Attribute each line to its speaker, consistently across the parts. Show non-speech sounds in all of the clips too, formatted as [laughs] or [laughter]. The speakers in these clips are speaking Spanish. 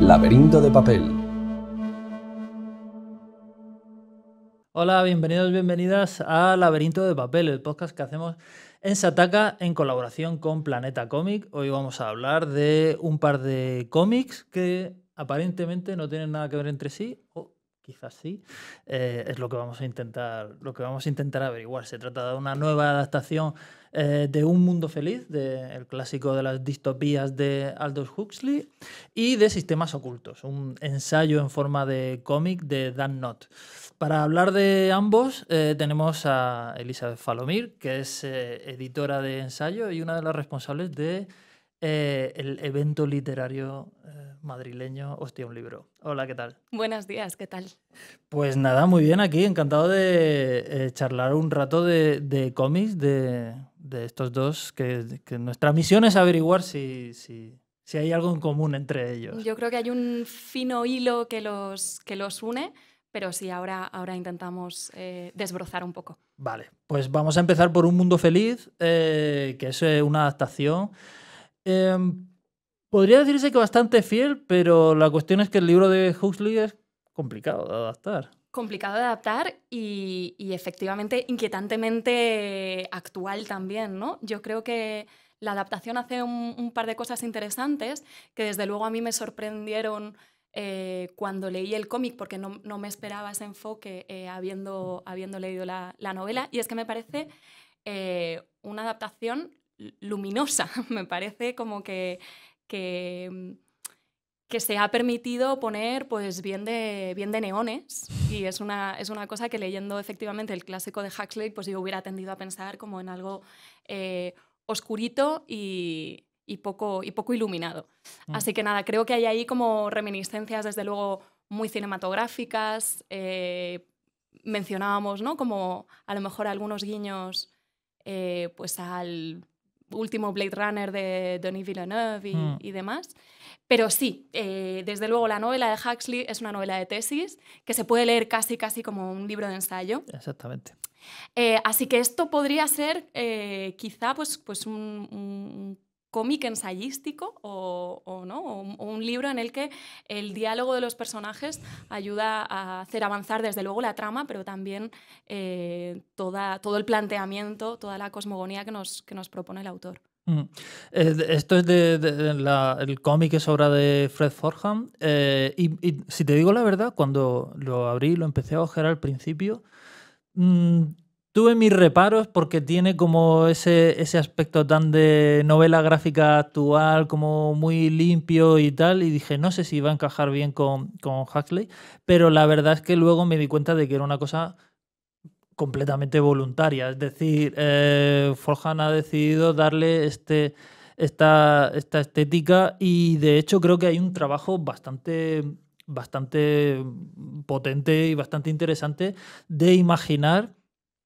Speaker 1: Laberinto de papel. Hola, bienvenidos, bienvenidas a Laberinto de papel, el podcast que hacemos en Sataka en colaboración con Planeta Comic. Hoy vamos a hablar de un par de cómics que aparentemente no tienen nada que ver entre sí o quizás sí eh, es lo que vamos a intentar lo que vamos a intentar averiguar se trata de una nueva adaptación eh, de Un Mundo Feliz, de, el clásico de las distopías de Aldous Huxley, y de Sistemas Ocultos, un ensayo en forma de cómic de Dan Knott. Para hablar de ambos eh, tenemos a Elizabeth Falomir, que es eh, editora de ensayo y una de las responsables de el evento literario madrileño Hostia, un libro. Hola, ¿qué tal?
Speaker 2: Buenos días, ¿qué tal?
Speaker 1: Pues nada, muy bien aquí, encantado de charlar un rato de cómics, de, de estos dos, que, nuestra misión es averiguar si, hay algo en común entre ellos.
Speaker 2: Yo creo que hay un fino hilo que los, que los une, pero sí, ahora, ahora intentamos eh, desbrozar un poco. Vale,
Speaker 1: pues vamos a empezar por Un Mundo Feliz, eh, que es eh, una adaptación. Em, podría decirse que bastante fiel, pero la cuestión es que el libro de Huxley es complicado de adaptar
Speaker 2: complicado de adaptar y, efectivamente inquietantemente actual también, ¿no? Yo creo que la adaptación hace un, par de cosas interesantes que desde luego a mí me sorprendieron eh, cuando leí el cómic porque no, me esperaba ese enfoque eh, habiendo, habiendo leído la, novela y es que me parece eh, una adaptación luminosa, [laughs] me parece como que... que se ha permitido poner pues bien de, bien de neones y es una, es una cosa que leyendo efectivamente el clásico de Huxley, pues yo hubiera tendido a pensar como en algo eh, oscurito y, poco, y poco iluminado. Mm. Así que nada, creo que hay ahí como reminiscencias, desde luego, muy cinematográficas. Eh, mencionábamos, ¿no? Como a lo mejor algunos guiños eh, pues al último Blade Runner de Denis Villeneuve y, hmm. demás. Pero sí, eh, desde luego la novela de Huxley es una novela de tesis que se puede leer casi, casi como un libro de ensayo.
Speaker 1: Exactamente.
Speaker 2: Eh, así que esto podría ser eh, quizá pues, pues un cómic ensayístico o, ¿no? un libro en el que el diálogo de los personajes ayuda a hacer avanzar desde luego la trama, pero también eh, toda, todo el planteamiento, toda la cosmogonía que nos, que nos propone el autor.
Speaker 1: Mm. Eh, esto es de, el cómic es obra de Fred Forham. Eh, y, si te digo la verdad, cuando lo abrí, lo empecé a ojear al principio, mm, Tuve mis reparos porque tiene como ese, ese aspecto tan de novela gráfica actual, como muy limpio y tal, y dije, no sé si va a encajar bien con, con Huxley, pero la verdad es que luego me di cuenta de que era una cosa completamente voluntaria. Es decir, eh, Forjan ha decidido darle este, esta, esta estética y de hecho creo que hay un trabajo bastante bastante potente y bastante interesante de imaginar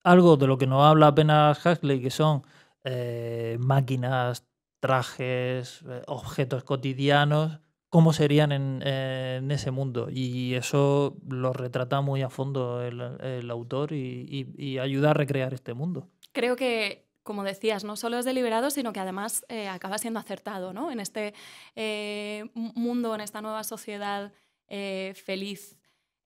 Speaker 1: algo de lo que no habla apenas Huxley, que son eh, máquinas, trajes, eh, objetos cotidianos, cómo serían en, ese mundo. Y eso lo retrata muy a fondo el, autor y, ayuda a recrear este mundo.
Speaker 2: Creo que, como decías, no solo es deliberado, sino que además eh, acaba siendo acertado ¿no? en este mundo, en esta nueva sociedad feliz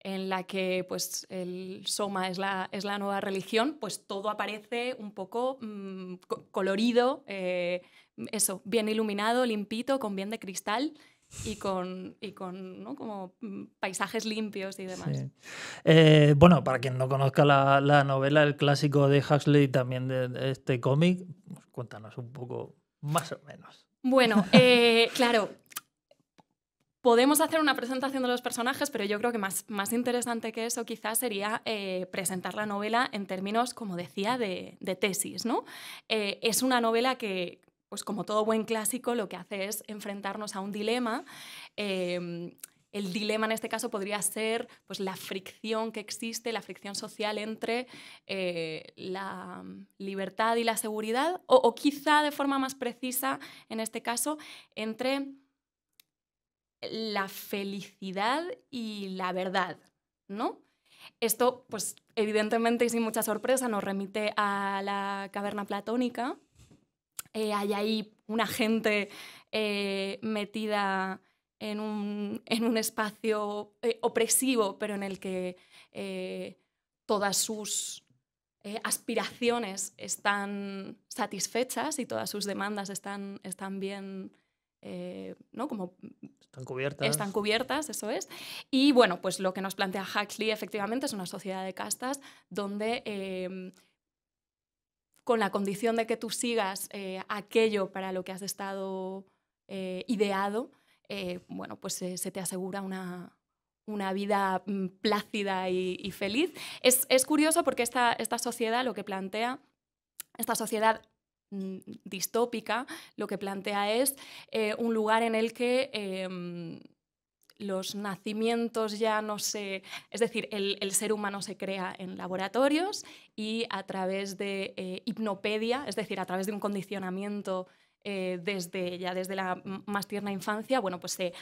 Speaker 2: en la que pues, el soma es la, es la nueva religión, pues todo aparece un poco mm, colorido, eh, eso, bien iluminado, limpito, con bien de cristal y con, con como mm, paisajes limpios y demás.
Speaker 1: Eh, bueno, para quien no conozca la, novela, el clásico de Huxley también de, este cómic, pues cuéntanos un poco más o menos.
Speaker 2: Bueno, eh, claro, Podemos hacer una presentación de los personajes, pero yo creo que más, más interesante que eso quizás sería eh, presentar la novela en términos, como decía, de, tesis. ¿no? Eh, es una novela que, pues como todo buen clásico, lo que hace es enfrentarnos a un dilema. Eh, el dilema en este caso podría ser pues, la fricción que existe, la fricción social entre la libertad y la seguridad, o, o, quizá de forma más precisa, en este caso, entre la felicidad y la verdad, ¿no? Esto, pues evidentemente y sin mucha sorpresa, nos remite a la caverna platónica. Eh, hay ahí una gente eh, metida en un, espacio eh, opresivo, pero en el que todas sus aspiraciones están satisfechas y todas sus demandas están, están bien eh, ¿no? Como
Speaker 1: están cubiertas. Están
Speaker 2: cubiertas, eso es. Y bueno, pues lo que nos plantea Huxley efectivamente es una sociedad de castas donde eh, con la condición de que tú sigas eh, aquello para lo que has estado ideado, bueno, pues se te asegura una, vida mm, plácida y, feliz. Es, curioso porque esta sociedad lo que plantea, esta sociedad Mm, distópica, lo que plantea es eh, un lugar en el que em, los nacimientos ya no se... Es decir, el, ser humano se crea en laboratorios y a través de eh, hipnopedia, es decir, a través de un condicionamiento eh, desde, ya desde la más tierna infancia, bueno, pues se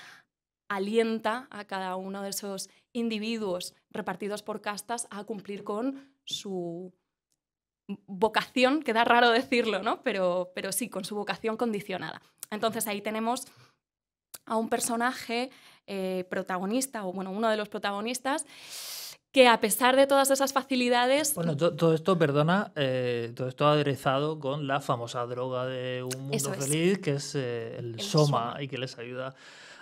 Speaker 2: alienta a cada uno de esos individuos repartidos por castas a cumplir con su vocación, queda raro decirlo, ¿no? Pero, pero sí, con su vocación condicionada. Entonces ahí tenemos a un personaje eh, protagonista, o bueno, uno de los protagonistas, que a pesar de todas esas facilidades... Bueno,
Speaker 1: todo esto, perdona, eh, todo esto aderezado con la famosa droga de un mundo feliz, que es eh, el, soma, y que les ayuda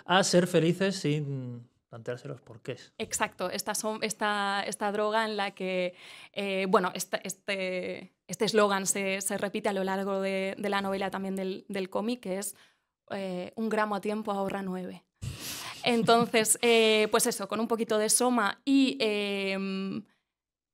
Speaker 1: a ser felices sin plantearse los porqués.
Speaker 2: Exacto, esta, esta, esta droga en la que, eh, bueno, este, este eslogan se, se, repite a lo largo de, la novela también del, del cómic, que es eh, un gramo a tiempo ahorra nueve. Entonces, eh, pues eso, con un poquito de soma y em,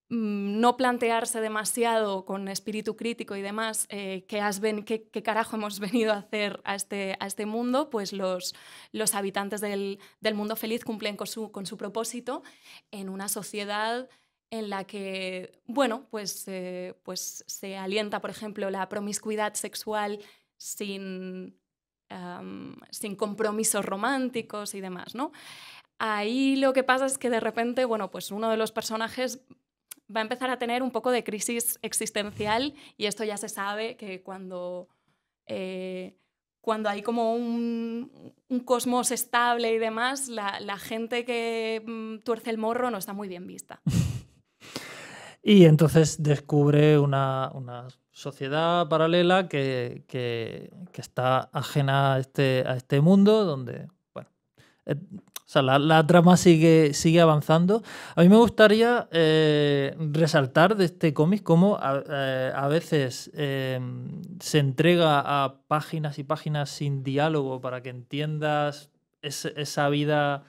Speaker 2: mm, no plantearse demasiado con espíritu crítico y demás eh, ¿qué, has ven, qué, carajo hemos [laughs] venido a hacer a este, a este mundo, pues los, los habitantes del, mundo feliz cumplen con su, con su propósito en una sociedad en la que, bueno, pues, eh, pues se alienta, por ejemplo, la promiscuidad sexual sin, sin compromisos románticos y demás, ¿no? Ahí lo que pasa es que de repente, bueno, pues uno de los personajes va a empezar a tener un poco de crisis existencial y esto ya se sabe que cuando, eh, cuando hay como un, cosmos estable y demás, la, gente que mm, tuerce el morro no está muy bien vista.
Speaker 1: [laughs] y entonces descubre una, sociedad paralela que, está ajena a este, a este mundo donde, eh, o la, trama sigue, sigue avanzando. A mí me gustaría eh, resaltar de este cómic cómo a, eh, veces eh, se entrega a páginas y páginas sin diálogo para que entiendas esa vida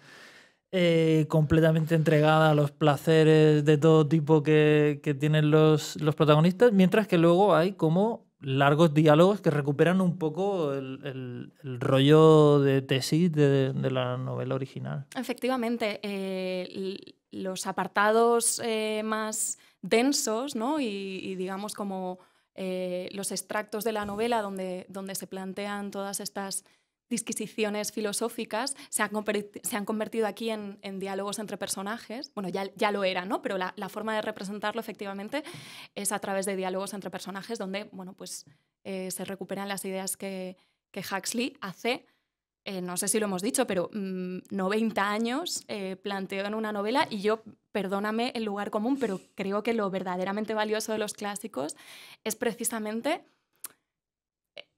Speaker 1: completamente entregada a los placeres de todo tipo que, tienen los, protagonistas, mientras que luego hay como largos diálogos que recuperan un poco el, rollo de tesis de, la novela original.
Speaker 2: Efectivamente, eh, los apartados eh, más densos y, digamos como eh, los extractos de la novela donde, donde se plantean todas estas disquisiciones filosóficas se han, convertido aquí en, diálogos entre personajes. Bueno, ya, ya lo era, ¿no? Pero la, forma de representarlo efectivamente es a través de diálogos entre personajes donde, bueno, pues eh, se recuperan las ideas que, Huxley hace, eh, no sé si lo hemos dicho, pero 90 mm, años eh, planteó en una novela y yo, perdóname el lugar común, pero creo que lo verdaderamente valioso de los clásicos es precisamente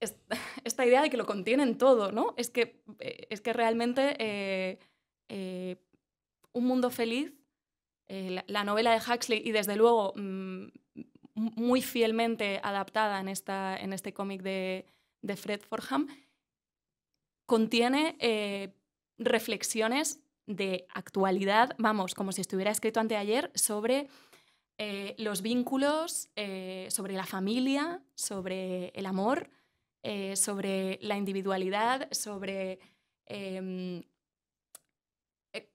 Speaker 2: [laughs] esta idea de que lo contienen todo, ¿no? Es que, eh, realmente eh, eh, Un Mundo Feliz, la, novela de Huxley y desde luego mm, muy fielmente adaptada en, este cómic de, de, Fred Forham, contiene reflexiones de actualidad, vamos, como si estuviera escrito anteayer, sobre los vínculos, sobre la familia, sobre el amor. Eh, sobre la individualidad, sobre em, eh,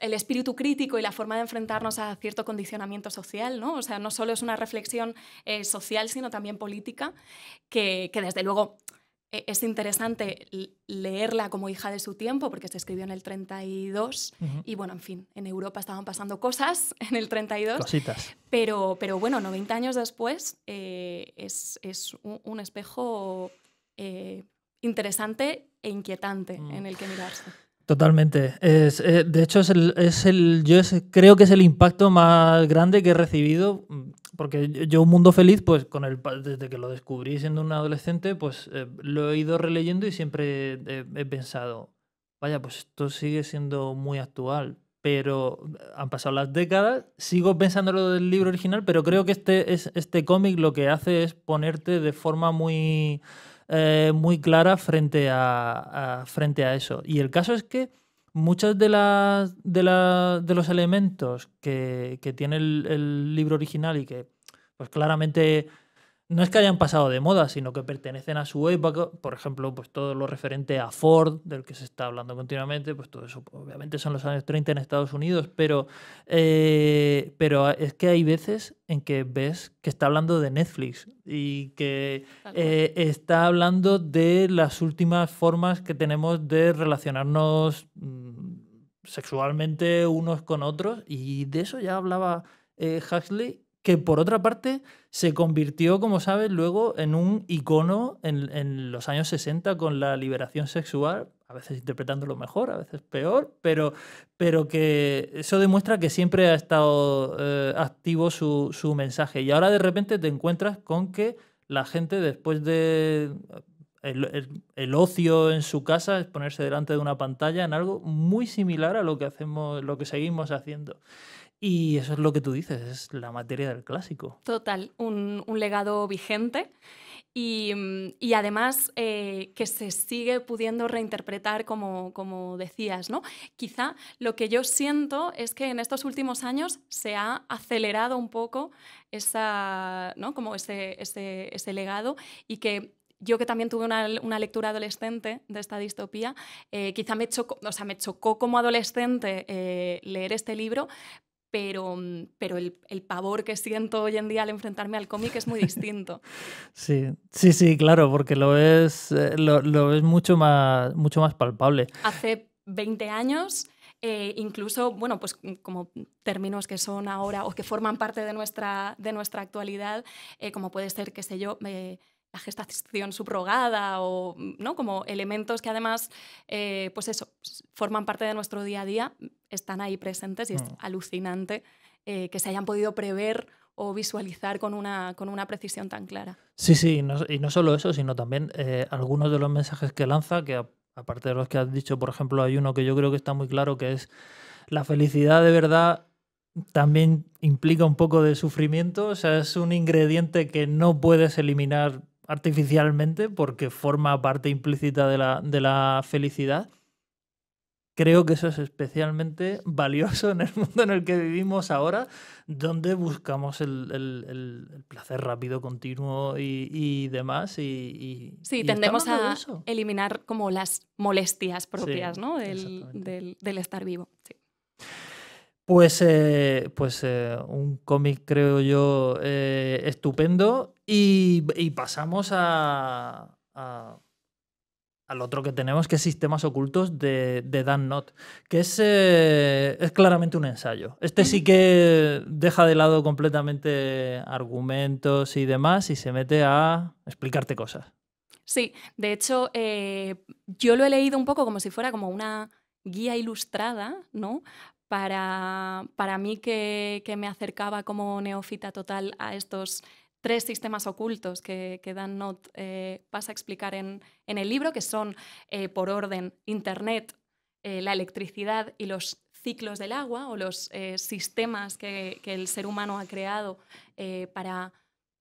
Speaker 2: el espíritu crítico y la forma de enfrentarnos a cierto condicionamiento social, ¿no? O sea, no solo es una reflexión eh, social, sino también política, que, que desde luego e-, es interesante leerla como hija de su tiempo, porque se escribió en el 32 y bueno, en fin, en Europa estaban pasando cosas [laughs] en el 32. Cositas. Pero, pero bueno, 90 años después eh, es, un, espejo eh, interesante e inquietante mm. en el que mirarse.
Speaker 1: Totalmente. Eh, de hecho, es el, es el, yo creo que es el impacto más grande que he recibido mm, porque yo Un Mundo Feliz, pues con el, desde que lo descubrí siendo un adolescente, pues eh, lo he ido releyendo y siempre he, pensado, vaya, pues esto sigue siendo muy actual, pero eh, han pasado las décadas, sigo pensando lo del libro original, pero creo que este, este cómic lo que hace es ponerte de forma muy, eh, muy clara frente a, frente a eso. Y el caso es que muchos de, las, de, de, los elementos que, que tiene el, el, libro original y que pues claramente no es que hayan pasado de moda, sino que pertenecen a su época. Por ejemplo, pues todo lo referente a Ford, del que se está hablando continuamente, pues todo eso obviamente son los años 30 en Estados Unidos, pero, eh, pero es que hay veces en que ves que está hablando de Netflix y que eh, está hablando de las últimas formas que tenemos de relacionarnos mm, sexualmente unos con otros y de eso ya hablaba eh, Huxley que por otra parte se convirtió, como sabes, luego en un icono en, en, los años 60 con la liberación sexual, a veces interpretándolo mejor, a veces peor, pero, pero que eso demuestra que siempre ha estado eh, activo su, mensaje. Y ahora de repente te encuentras con que la gente después de el, ocio en su casa es ponerse delante de una pantalla en algo muy similar a lo que hacemos, lo que seguimos haciendo. Y eso es lo que tú dices, es la materia del clásico.
Speaker 2: Total, un, legado vigente y, mm, además eh, que se sigue pudiendo reinterpretar como, como decías, ¿no? Quizá lo que yo siento es que en estos últimos años se ha acelerado un poco esa, como ese, legado y que yo que también tuve una, lectura adolescente de esta distopía, eh, quizá me chocó, o sea, me chocó como adolescente eh, leer este libro, pero, mm, el, pavor que siento hoy en día al enfrentarme al cómic es muy distinto. [laughs]
Speaker 1: Sí, sí, sí, claro, porque lo es, eh, lo, es mucho, más, mucho más palpable.
Speaker 2: Hace 20 años, eh, incluso, bueno, pues mm, como términos que son ahora o que forman parte de nuestra, de nuestra actualidad, eh, como puede ser, qué sé yo, me gestación subrogada o ¿no? como elementos que además, eh, pues eso, forman parte de nuestro día a día, están ahí presentes y es mm. alucinante eh, que se hayan podido prever o visualizar con una, con una precisión tan clara.
Speaker 1: Sí, sí, y no, solo eso, sino también eh, algunos de los mensajes que lanza, que aparte de los que has dicho, por ejemplo, hay uno que yo creo que está muy claro, que es la felicidad de verdad también implica un poco de sufrimiento, o sea, es un ingrediente que no puedes eliminar artificialmente porque forma parte implícita de la, felicidad, creo que eso es especialmente valioso en el mundo en el que vivimos ahora, donde buscamos el, placer rápido, continuo y, demás. Y, sí, tendemos a
Speaker 2: eliminar como las molestias propias ¿no? del, del, estar vivo. Sí.
Speaker 1: Pues, eh, pues eh, un cómic, creo yo, eh, estupendo. Y, pasamos a, al otro que tenemos, que es Sistemas Ocultos de, Dan Not, que es, es claramente un ensayo. Este sí que deja de lado completamente argumentos y demás y se mete a explicarte cosas.
Speaker 2: Sí, de hecho, yo lo he leído un poco como si fuera como una guía ilustrada, ¿no? para, mí que, me acercaba como neófita total a estos tres sistemas ocultos que, Dan Not eh, pasa a explicar en, el libro, que son, eh, por orden, Internet, eh, la electricidad y los ciclos del agua o los sistemas que, el ser humano ha creado para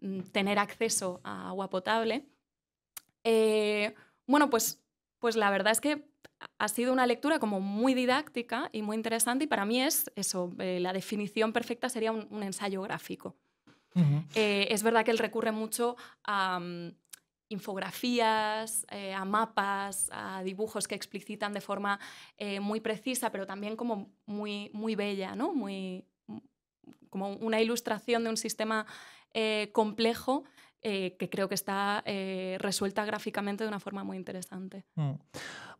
Speaker 2: mm, tener acceso a agua potable. bueno, pues, pues la verdad es que ha sido una lectura como muy didáctica y muy interesante y para mí es eso, eh, la definición perfecta sería un, ensayo gráfico. Eh, es verdad que él recurre mucho a mm, infografías, eh, a mapas, a dibujos que explicitan de forma muy precisa, pero también como muy, muy bella, ¿no? muy, mm, como una ilustración de un sistema complejo que creo que está resuelta gráficamente de una forma muy interesante.
Speaker 1: Mm.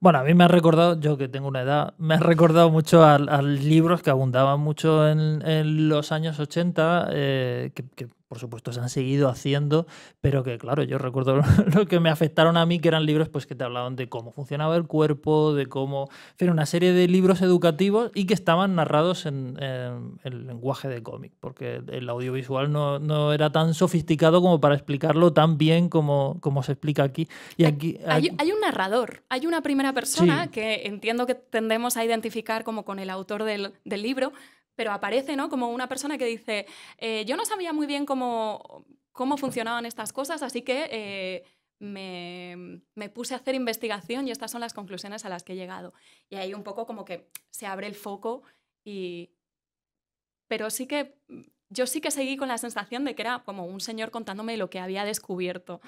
Speaker 1: Bueno, a mí me ha recordado, yo que tengo una edad, me ha recordado mucho a, libros que abundaban mucho en, los años 80, eh, que, por supuesto se han seguido haciendo, pero que claro, yo recuerdo [laughs] lo que me afectaron a mí, que eran libros pues que te hablaban de cómo funcionaba el cuerpo, de cómo... fin, una serie de libros educativos y que estaban narrados en, el lenguaje de cómic, porque el audiovisual no, era tan sofisticado como para explicarlo tan bien como, como se explica aquí. Y aquí, hay
Speaker 2: un narrador, hay una primera persona que entiendo que tendemos a identificar como con el autor del, libro, pero aparece ¿no? como una persona que dice, eh, yo no sabía muy bien cómo, cómo funcionaban estas cosas, así que eh, me, me, puse a hacer investigación y estas son las conclusiones a las que he llegado. Y ahí un poco como que se abre el foco y... Pero sí que yo sí que seguí con la sensación de que era como un señor contándome lo que había descubierto.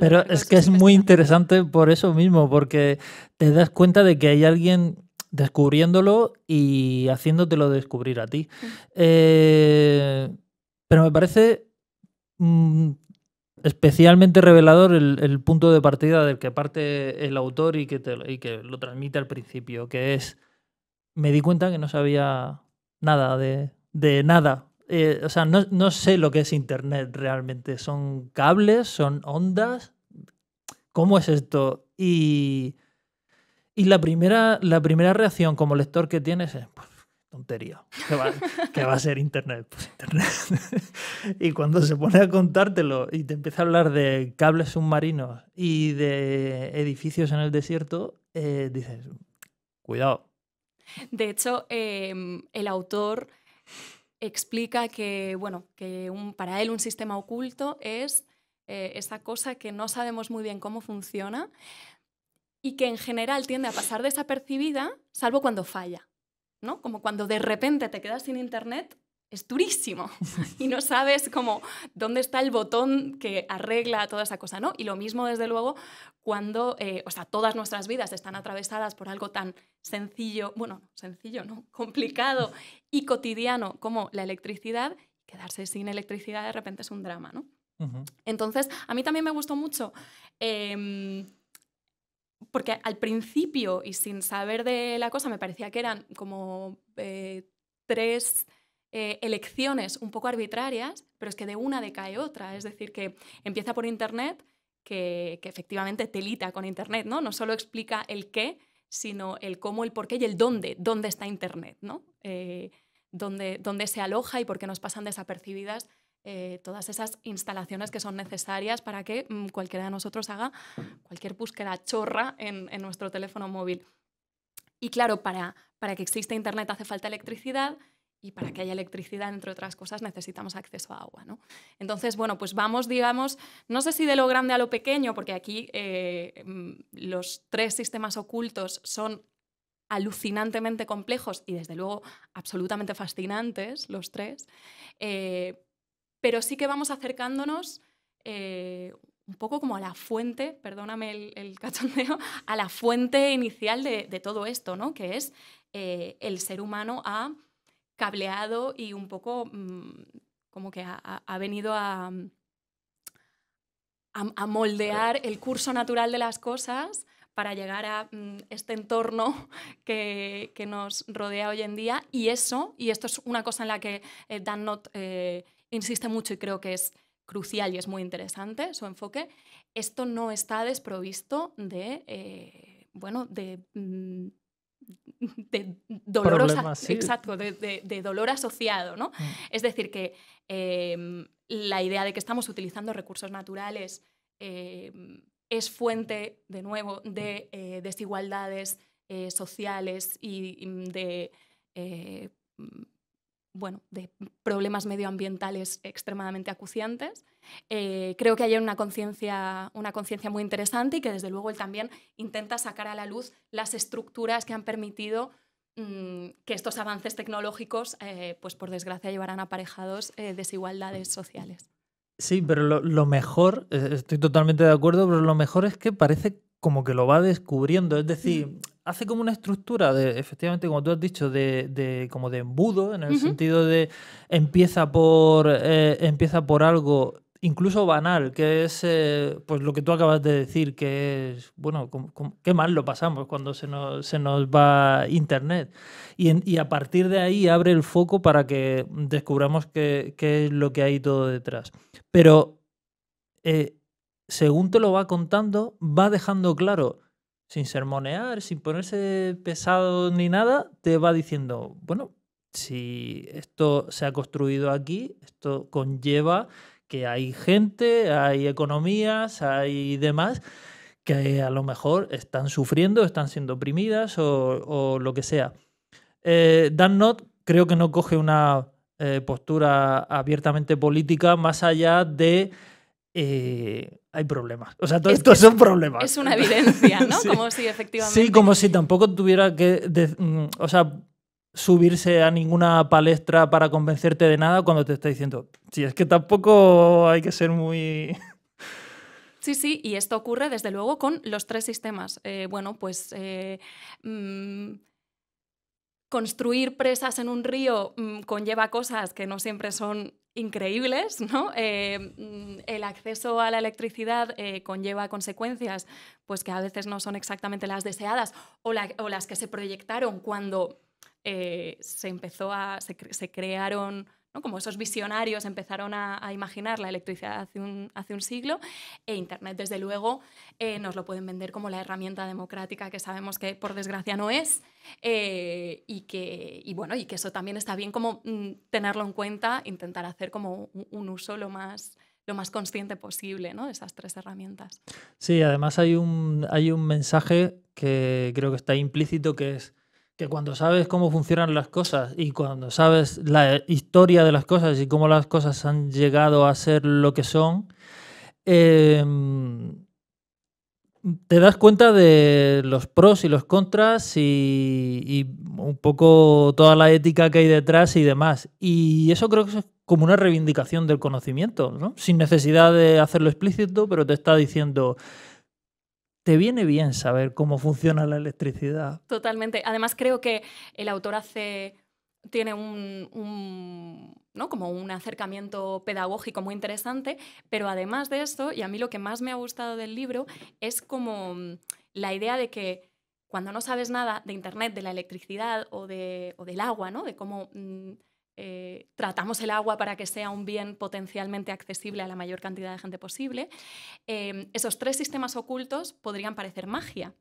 Speaker 2: Pero es que es
Speaker 1: muy interesante por eso mismo, porque te das cuenta de que hay alguien descubriéndolo y haciéndotelo descubrir a ti. Mm. Eh, pero me parece mm, especialmente revelador el, punto de partida del que parte el autor y que, que lo transmite al principio, que es, me di cuenta que no sabía nada de nada eh, o sea, no, sé lo que es Internet realmente. ¿Son cables? ¿Son ondas? ¿Cómo es esto? Y, y la, primera, la primera reacción como lector que tienes es, tontería, ¿qué va, a ser Internet? Pues Internet. [laughs] y cuando se pone a contártelo y te empieza a hablar de cables submarinos y de edificios en el desierto, eh, dices, cuidado.
Speaker 2: De hecho, em, el autor explica que, bueno, que para él un sistema oculto es eh, esa cosa que no sabemos muy bien cómo funciona y que en general tiende a pasar desapercibida, salvo cuando falla, ¿no? Como cuando de repente te quedas sin internet es durísimo [laughs] y no sabes cómo dónde está el botón que arregla toda esa cosa, ¿no? Y lo mismo, desde luego, cuando, eh, o sea, todas nuestras vidas están atravesadas por algo tan sencillo, bueno, sencillo, ¿no? [laughs] Complicado y cotidiano como la electricidad, quedarse sin electricidad de repente es un drama, ¿no? Entonces, a mí también me gustó mucho, em, porque al principio y sin saber de la cosa, me parecía que eran como eh, tres eh, elecciones un poco arbitrarias, pero es que de una decae otra. Es decir, que empieza por Internet, que, efectivamente telita con Internet, ¿no? No solo explica el qué, sino el cómo, el por qué y el dónde, dónde está Internet, ¿no? Eh, dónde, dónde se aloja y por qué nos pasan desapercibidas eh, todas esas instalaciones que son necesarias para que mm, cualquiera de nosotros haga cualquier búsqueda chorra en, nuestro teléfono móvil. Y claro, para, para que exista Internet hace falta electricidad y para que haya electricidad, entre otras cosas, necesitamos acceso a agua. ¿no? Entonces, bueno, pues vamos, digamos, no sé si de lo grande a lo pequeño, porque aquí eh, mm, los tres sistemas ocultos son alucinantemente complejos y desde luego absolutamente fascinantes los tres, eh, pero sí que vamos acercándonos eh, un poco como a la fuente, perdóname el, [laughs] cachondeo, a la fuente inicial de, todo esto, ¿no? que es el ser humano a cableado y un poco mm, como que ha, venido a, mm, moldear el curso natural de las cosas para llegar a mm, este entorno [laughs] que, nos rodea hoy en día. Y eso, y esto es una cosa en la que eh, Dan Not eh, insiste mucho y creo que es crucial y es muy interesante su enfoque, esto no está desprovisto de, eh, bueno, de... [laughs] de dolorosa, exacto, de, dolor asociado. ¿no? Mm. Es decir, que em, la idea de que estamos utilizando recursos naturales em, es fuente, de nuevo, de mm. eh, desigualdades eh, sociales y de eh, bueno, de problemas medioambientales extremadamente acuciantes. Eh, creo que hay una conciencia una conciencia muy interesante y que desde luego él también intenta sacar a la luz las estructuras que han permitido mm, que estos avances tecnológicos, eh, pues por desgracia, llevarán aparejados eh, desigualdades sociales.
Speaker 1: Sí, pero lo, lo mejor, estoy totalmente de acuerdo, pero lo mejor es que parece como que lo va descubriendo. Es decir, mm hace como una estructura de, efectivamente, como tú has dicho, de, como de embudo, en el sentido de empieza por, eh, empieza por algo incluso banal, que es eh, pues lo que tú acabas de decir, que es, bueno, qué mal lo pasamos cuando se nos, se nos va Internet. Y, a partir de ahí abre el foco para que descubramos qué, es lo que hay todo detrás. Pero eh, según te lo va contando, va dejando claro sin sermonear, sin ponerse pesado ni nada, te va diciendo, bueno, si esto se ha construido aquí, esto conlleva que hay gente, hay economías, hay demás que a lo mejor están sufriendo, están siendo oprimidas o, lo que sea. Eh, Dan Not creo que no coge una eh, postura abiertamente política más allá de eh, hay problemas. O sea, todo esto son problemas. Es una evidencia, ¿no? [laughs] Como si
Speaker 2: efectivamente. Sí,
Speaker 1: como si tampoco tuviera que. Mm, o sea, subirse a ninguna palestra para convencerte de nada cuando te está diciendo. si es que tampoco hay que ser muy. [laughs]
Speaker 2: Sí, sí, y esto ocurre desde luego con los tres sistemas. Eh, bueno, pues. Eh, mm, construir presas en un río mm, conlleva cosas que no siempre son increíbles, ¿no? Eh, mm, el acceso a la electricidad eh, conlleva consecuencias pues que a veces no son exactamente las deseadas o, las que se proyectaron cuando eh, se empezó a, se crearon como esos visionarios empezaron a, imaginar la electricidad hace un, siglo, e Internet, desde luego, eh, nos lo pueden vender como la herramienta democrática que sabemos que, por desgracia, no es, eh, y, que, bueno, y que eso también está bien como mm, tenerlo en cuenta, intentar hacer como un, uso lo más lo más consciente posible de esas tres herramientas.
Speaker 1: Sí, además hay un, hay un mensaje que creo que está implícito, que es que cuando sabes cómo funcionan las cosas y cuando sabes la historia de las cosas y cómo las cosas han llegado a ser lo que son, em, te das cuenta de los pros y los contras y, un poco toda la ética que hay detrás y demás. Y eso creo que es como una reivindicación del conocimiento, Sin necesidad de hacerlo explícito, pero te está diciendo, te viene bien saber cómo funciona la electricidad.
Speaker 2: Totalmente. Además, creo que el autor hace tiene un, como un acercamiento pedagógico muy interesante, pero además de eso, y a mí lo que más me ha gustado del libro, es como mm, la idea de que cuando no sabes nada de Internet, de la electricidad o, de, del agua, ¿no? de cómo mm, eh, tratamos el agua para que sea un bien potencialmente accesible a la mayor cantidad de gente posible, em, esos tres sistemas ocultos podrían parecer magia.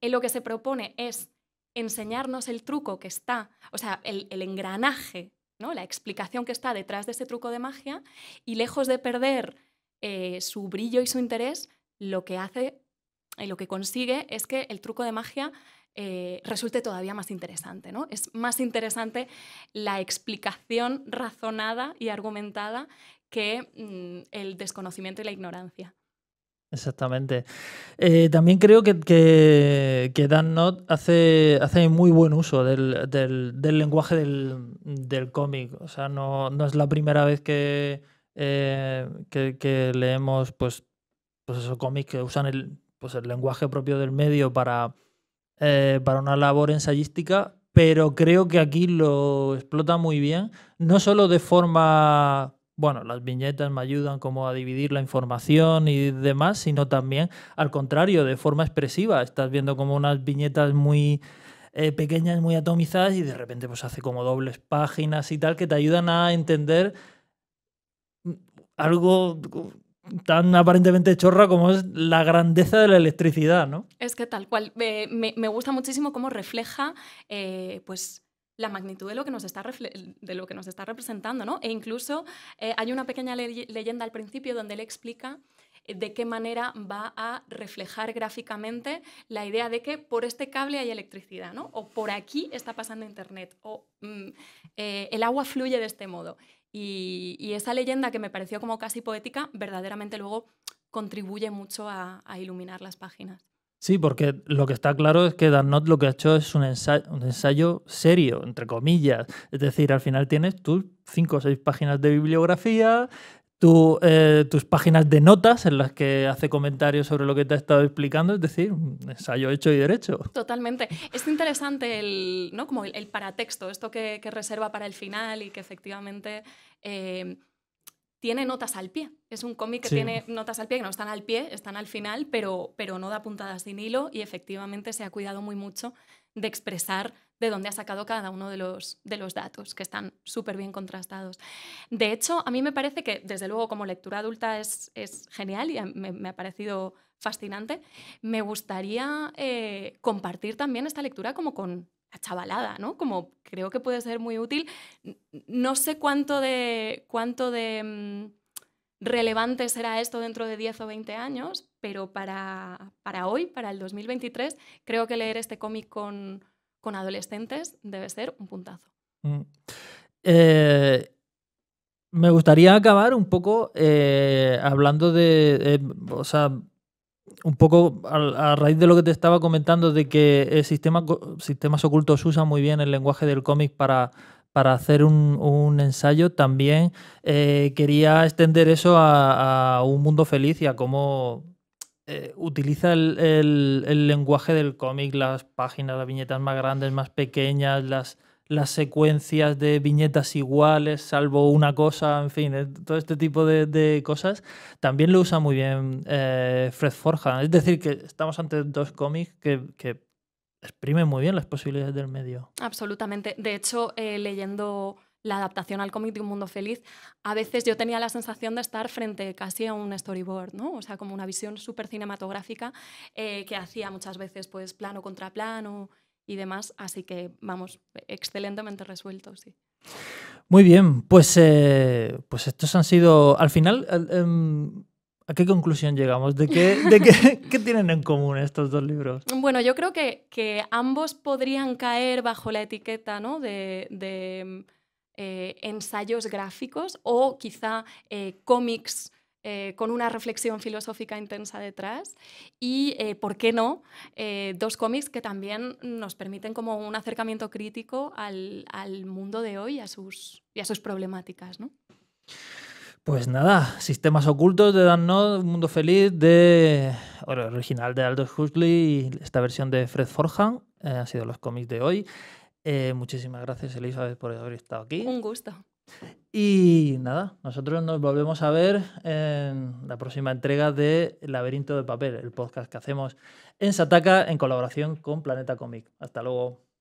Speaker 2: Él eh, lo que se propone es enseñarnos el truco que está, o sea, el, engranaje, ¿no? la explicación que está detrás de ese truco de magia y lejos de perder eh, su brillo y su interés, lo que hace, lo que consigue es que el truco de magia eh, resulte todavía más interesante. ¿no? Es más interesante la explicación razonada y argumentada que mm, el desconocimiento y la ignorancia.
Speaker 1: Exactamente. Eh, también creo que, Dan Not hace, hace muy buen uso del, lenguaje del, cómic. O sea, no, es la primera vez que, eh, que, leemos pues, pues esos cómics que usan pues el lenguaje propio del medio para, eh, para una labor ensayística, pero creo que aquí lo explota muy bien, no solo de forma bueno, las viñetas me ayudan como a dividir la información y demás, sino también al contrario, de forma expresiva. Estás viendo como unas viñetas muy eh, pequeñas, muy atomizadas y de repente pues hace como dobles páginas y tal que te ayudan a entender mm, algo tan aparentemente chorra como es la grandeza de la electricidad, ¿no?
Speaker 2: Es que tal cual. me, gusta muchísimo cómo refleja, eh, pues la magnitud de lo que nos está, de lo que nos está representando, ¿no? E incluso eh, hay una pequeña leyenda al principio donde él explica eh, de qué manera va a reflejar gráficamente la idea de que por este cable hay electricidad, O por aquí está pasando Internet, o mm, eh, el agua fluye de este modo. Y, esa leyenda que me pareció como casi poética, verdaderamente luego contribuye mucho a, iluminar las páginas.
Speaker 1: Sí, porque lo que está claro es que Darnot lo que ha hecho es un ensayo, serio, entre comillas. Es decir, al final tienes tus cinco o seis páginas de bibliografía, eh, tus páginas de notas en las que hace comentarios sobre lo que te ha estado explicando, es decir, un ensayo hecho y derecho.
Speaker 2: Totalmente. Es interesante el, Como el, paratexto, esto que, reserva para el final y que efectivamente eh, tiene notas al pie. Es un cómic que tiene notas al pie, que no están al pie, están al final, pero, pero no da puntadas sin hilo y efectivamente se ha cuidado muy mucho de expresar de dónde ha sacado cada uno de los, de los datos, que están súper bien contrastados. De hecho, a mí me parece que, desde luego, como lectura adulta es, es genial y me, ha parecido fascinante, me gustaría eh, compartir también esta lectura como con la chavalada, ¿no? Como creo que puede ser muy útil. No sé cuánto de... Cuánto de mm, relevante será esto dentro de 10 o 20 años, pero para, para hoy, para el 2023, creo que leer este cómic con, con adolescentes debe ser un puntazo.
Speaker 1: Mm. Eh, me gustaría acabar un poco eh, hablando de, eh, o sea, un poco a, raíz de lo que te estaba comentando de que sistema, sistemas ocultos usan muy bien el lenguaje del cómic para, para hacer un, ensayo, también quería extender eso a, a un mundo feliz y a cómo eh, utiliza el, lenguaje del cómic, las páginas, las viñetas más grandes, más pequeñas, las, las secuencias de viñetas iguales, salvo una cosa, en fin, eh, todo este tipo de, de, cosas. También lo usa muy bien eh, Fred Forja. Es decir, que estamos ante dos cómics que, que exprimen muy bien las posibilidades del medio.
Speaker 2: Absolutamente. De hecho, leyendo la adaptación al cómic de Un Mundo Feliz, a veces yo tenía la sensación de estar frente casi a un storyboard, ¿no? o sea, como una visión súper cinematográfica eh, que hacía muchas veces pues, plano contra plano y demás. Así que, vamos, excelentemente resuelto, sí.
Speaker 1: Muy bien, pues, eh, pues estos han sido, al final, em, ¿a qué conclusión llegamos? ¿De, [laughs] qué, tienen en común estos dos libros?
Speaker 2: Bueno, yo creo que, que ambos podrían caer bajo la etiqueta ¿no? de eh, ensayos gráficos o quizá eh, cómics eh, con una reflexión filosófica intensa detrás y, ¿por qué no?, dos cómics que también nos permiten como un acercamiento crítico al, mundo de hoy y a sus, sus problemáticas. ¿no?
Speaker 1: Pues nada, Sistemas Ocultos de Dan Nod, Mundo Feliz, de original de Aldous Huxley y esta versión de Fred Forhan han sido los cómics de hoy. Eh, muchísimas gracias, Elizabeth, por haber estado aquí. Un gusto. Y nada, nosotros nos volvemos a ver en la próxima entrega de Laberinto de Papel, el podcast que hacemos en Sataka en colaboración con Planeta Comic. Hasta luego.